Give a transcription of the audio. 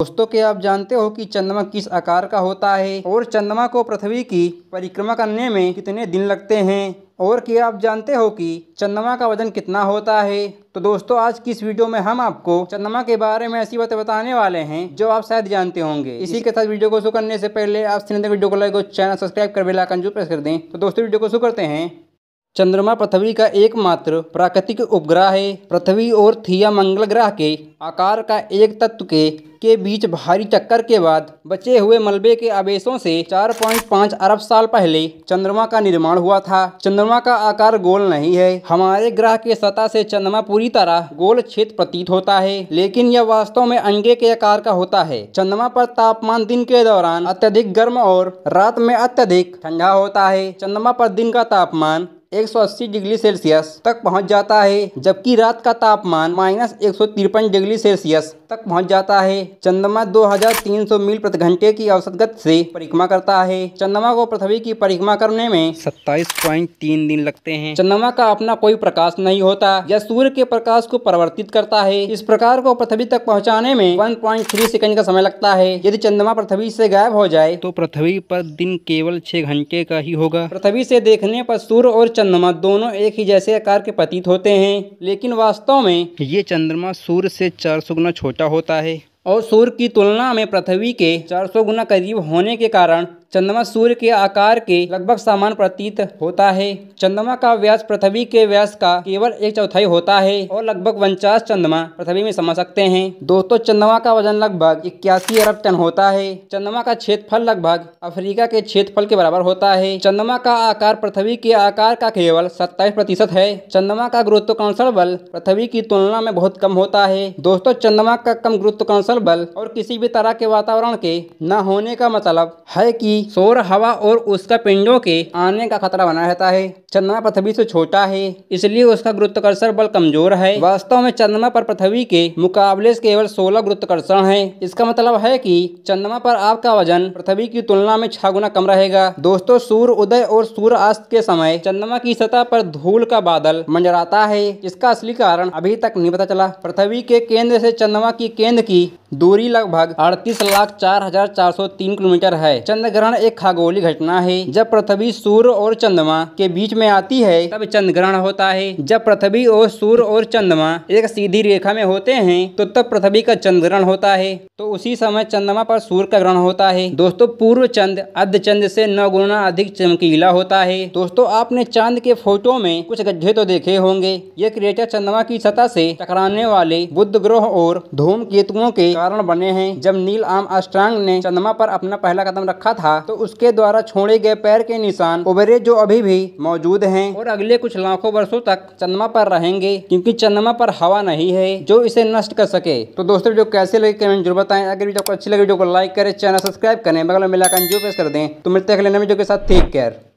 दोस्तों के आप जानते हो कि चंद्रमा किस आकार का होता है और चंद्रमा को पृथ्वी की परिक्रमा करने में कितने दिन लगते हैं और क्या आप जानते हो कि चंद्रमा का वजन कितना होता है तो दोस्तों आज की इस वीडियो में हम आपको चंद्रमा के बारे में ऐसी बातें बताने वाले हैं जो आप शायद जानते होंगे इसी के साथ वीडियो को शुरू करने से पहले आप वीडियो को लाइक और चैनल सब्सक्राइब कर बेलाइकन जो प्रेस कर दें तो दोस्तों वीडियो को शुरू करते हैं चंद्रमा पृथ्वी का एकमात्र प्राकृतिक उपग्रह है पृथ्वी और थिया मंगल ग्रह के आकार का एक तत्व के के बीच भारी टक्कर के बाद बचे हुए मलबे के आवेशों से 4.5 अरब साल पहले चंद्रमा का निर्माण हुआ था चंद्रमा का आकार गोल नहीं है हमारे ग्रह के सतह से चंद्रमा पूरी तरह गोल क्षेत्र प्रतीत होता है लेकिन यह वास्तव में अंडे के आकार का होता है चंद्रमा पर तापमान दिन के दौरान अत्यधिक गर्म और रात में अत्यधिक ठंडा होता है चंद्रमा पर दिन का तापमान एक डिग्री सेल्सियस तक पहुंच जाता है जबकि रात का तापमान माइनस एक डिग्री सेल्सियस तक पहुंच जाता है चंद्रमा 2300 मील प्रति घंटे की औसत गति से परिक्रमा करता है चंद्रमा को पृथ्वी की परिक्रमा करने में 27.3 दिन लगते हैं चंद्रमा का अपना कोई प्रकाश नहीं होता यह सूर्य के प्रकाश को परिवर्तित करता है इस प्रकार को पृथ्वी तक पहुँचाने में वन सेकंड का समय लगता है यदि चंद्रमा पृथ्वी ऐसी गायब हो जाए तो पृथ्वी पर दिन केवल छह घंटे का ही होगा पृथ्वी से देखने पर सूर्य और चंद्रमा दोनों एक ही जैसे आकार के प्रतीत होते हैं लेकिन वास्तव में ये चंद्रमा सूर्य से चार सौ गुना छोटा छोटा होता है और सूर्य की तुलना में पृथ्वी के 400 गुना करीब होने के कारण चंद्रमा सूर्य के आकार के लगभग समान प्रतीत होता है चंद्रमा का व्यास पृथ्वी के व्यास का केवल एक चौथाई होता है और लगभग उनचास चंद्रमा पृथ्वी में समा सकते हैं दोस्तों चंद्रमा का वजन लगभग इक्यासी अरब टन होता है चंद्रमा का क्षेत्रफल लगभग अफ्रीका के क्षेत्रफल के बराबर होता है चंद्रमा का आकार पृथ्वी के आकार का केवल सत्ताईस प्रतिशत है चंद्रमा का गुरुत्वाकर्षण बल पृथ्वी की तुलना में बहुत कम होता है दोस्तों चंद्रमा का कम गुरुत्वाकर्षण बल और किसी भी तरह के वातावरण के न होने का मतलब है कि सौर हवा और उसका पिंडों के आने का खतरा बना रहता है चंद्रमा पृथ्वी से छोटा है इसलिए उसका गुरुत्वाकर्षण बल कमजोर है वास्तव में चंद्रमा पर पृथ्वी के मुकाबले केवल सोलह गुरुत्वाकर्षण है इसका मतलब है कि चंद्रमा पर आपका वजन पृथ्वी की तुलना में छह गुना कम रहेगा दोस्तों सूर्य उदय और सूर्य अस्त के समय चंद्रमा की सतह पर धूल का बादल मंडराता है इसका असली कारण अभी तक नहीं पता चला पृथ्वी के केंद्र से चंद्रमा की केंद्र की दूरी लगभग अड़तीस लाख चार हजार चार सौ तीन किलोमीटर है चंद्र ग्रहण चंद्रग्रहण एक खगोलीय घटना है जब पृथ्वी सूर्य और चंद्रमा के बीच में आती है तब चंद्रग्रहण होता है जब पृथ्वी और सूर्य और चंद्रमा एक सीधी रेखा में होते हैं तो तब पृथ्वी का चंद्रग्रहण होता है तो उसी समय चंद्रमा पर सूर्य का ग्रहण होता है दोस्तों पूर्व चंद अर्ध चंद से नौ गुना अधिक चमकीला होता है दोस्तों आपने चांद के फोटो में कुछ गड्ढे तो देखे होंगे ये क्रेटर चंद्रमा की सतह से टकराने वाले बुद्ध ग्रह और धूम केतुओं के कारण बने हैं जब नील आम अस्ट्रांग ने चंद्रमा पर अपना पहला कदम रखा था था तो उसके द्वारा छोड़े गए पैर के निशान उबरे जो अभी भी मौजूद हैं और अगले कुछ लाखों वर्षों तक चंद्रमा पर रहेंगे क्योंकि चंद्रमा पर हवा नहीं है जो इसे नष्ट कर सके तो दोस्तों जो कैसे लगे कमेंट जरूर बताएं अगर वीडियो अच्छी लगे वीडियो को लाइक करें चैनल सब्सक्राइब करें बगल में मिलाकर जो प्रेस कर दें तो मिलते हैं अगले नए वीडियो के साथ ठीक केयर